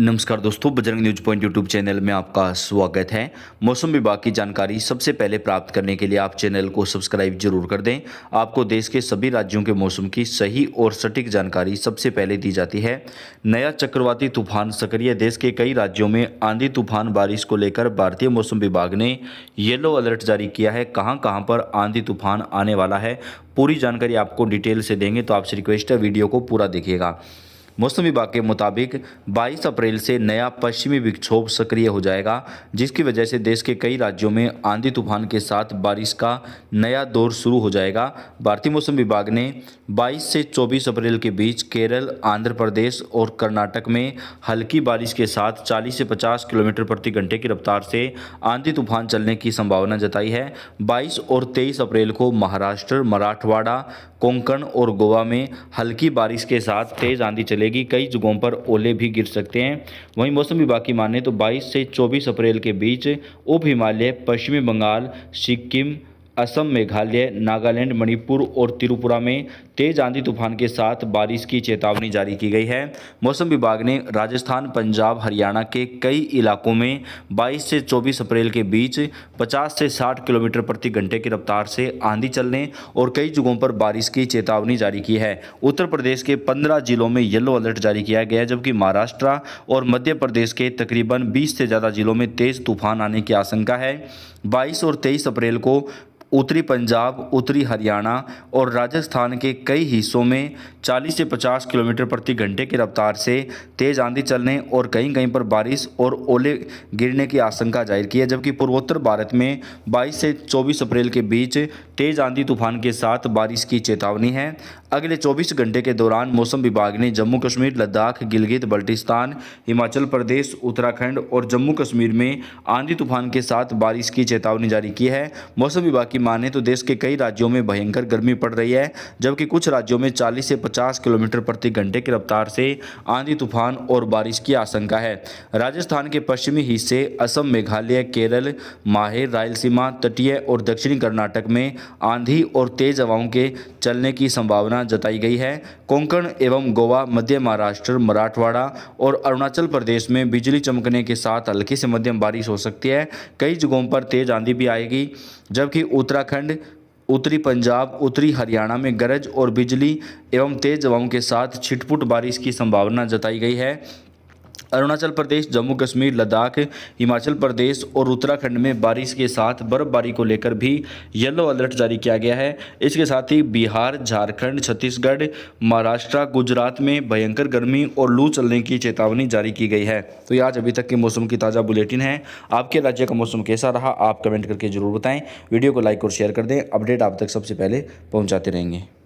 नमस्कार दोस्तों Bajrang news point YouTube channel में आपका स्वागत है मौसम विभाग की जानकारी सबसे पहले प्राप्त करने के लिए आप चैनल को सब्सक्राइब जरूर कर दें आपको देश के सभी राज्यों के मौसम की सही और सटीक जानकारी सबसे पहले दी जाती है नया चक्रवाती तूफान सक्रिय देश के कई राज्यों में आंधी तूफान बारिश को लेकर भारतीय मौसम विभाग ने येलो अलर्ट जारी किया है कहाँ कहाँ पर आंधी तूफान आने वाला है पूरी जानकारी आपको डिटेल से देंगे तो आपसे रिक्वेस्ट है वीडियो को पूरा देखिएगा मौसम विभाग के मुताबिक 22 अप्रैल से नया पश्चिमी विक्षोभ सक्रिय हो जाएगा जिसकी वजह से देश के कई राज्यों में आंधी तूफान के साथ बारिश का नया दौर शुरू हो जाएगा भारतीय मौसम विभाग ने 22 से 24 अप्रैल के बीच केरल आंध्र प्रदेश और कर्नाटक में हल्की बारिश के साथ 40 से 50 किलोमीटर प्रति घंटे की रफ्तार से आंधी तूफान चलने की संभावना जताई है 22 और 23 अप्रैल को महाराष्ट्र मराठवाड़ा कोंकण और गोवा में हल्की बारिश के साथ तेज आंधी चले रहेगी कई जगहों पर ओले भी गिर सकते हैं वहीं मौसम विभाग की माने तो 22 से 24 अप्रैल के बीच उप हिमालय पश्चिमी बंगाल सिक्किम असम मेघालय नागालैंड मणिपुर और त्रिपुरा में तेज आंधी तूफान के साथ बारिश की चेतावनी जारी की गई है मौसम विभाग ने राजस्थान पंजाब हरियाणा के कई इलाकों में 22 से 24 अप्रैल के बीच 50 से 60 किलोमीटर प्रति घंटे की रफ्तार से आंधी चलने और कई जगहों पर बारिश की चेतावनी जारी की है उत्तर प्रदेश के पंद्रह जिलों में येलो अलर्ट जारी किया गया है जबकि महाराष्ट्र और मध्य प्रदेश के तकरीबन बीस से ज़्यादा जिलों में तेज़ तूफान आने की आशंका है बाईस और तेईस अप्रैल को उत्तरी पंजाब उत्तरी हरियाणा और राजस्थान के कई हिस्सों में 40 से 50 किलोमीटर प्रति घंटे की रफ्तार से तेज़ आंधी चलने और कहीं कहीं पर बारिश और ओले गिरने की आशंका जाहिर की है जबकि पूर्वोत्तर भारत में 22 से 24 अप्रैल के बीच तेज़ आंधी तूफान के साथ बारिश की चेतावनी है अगले 24 घंटे के दौरान मौसम विभाग ने जम्मू कश्मीर लद्दाख गिलगित बल्टिस्तान हिमाचल प्रदेश उत्तराखंड और जम्मू कश्मीर में आंधी तूफान के साथ बारिश की चेतावनी जारी की है मौसम विभाग की माने तो देश के कई राज्यों में भयंकर गर्मी पड़ रही है जबकि कुछ राज्यों में चालीस से पचास किलोमीटर प्रति घंटे की रफ्तार से आंधी तूफान और बारिश की आशंका है राजस्थान के पश्चिमी हिस्से असम मेघालय केरल माहिर रायलसीमा तटीय और दक्षिणी कर्नाटक में आंधी और तेज हवाओं के चलने की संभावना संभावना जताई गई है कोंकण एवं गोवा मध्य महाराष्ट्र मराठवाड़ा और अरुणाचल प्रदेश में बिजली चमकने के साथ हल्की से मध्यम बारिश हो सकती है कई जगहों पर तेज आंधी भी आएगी जबकि उत्तराखंड उत्तरी पंजाब उत्तरी हरियाणा में गरज और बिजली एवं तेज हवाओं के साथ छिटपुट बारिश की संभावना जताई गई है अरुणाचल प्रदेश जम्मू कश्मीर लद्दाख हिमाचल प्रदेश और उत्तराखंड में बारिश के साथ बर्फबारी को लेकर भी येलो अलर्ट जारी किया गया है इसके साथ ही बिहार झारखंड छत्तीसगढ़ महाराष्ट्र गुजरात में भयंकर गर्मी और लू चलने की चेतावनी जारी की गई है तो ये आज अभी तक के मौसम की ताज़ा बुलेटिन है आपके राज्य का मौसम कैसा रहा आप कमेंट करके ज़रूर बताएँ वीडियो को लाइक और शेयर कर दें अपडेट आप तक सबसे पहले पहुँचाते रहेंगे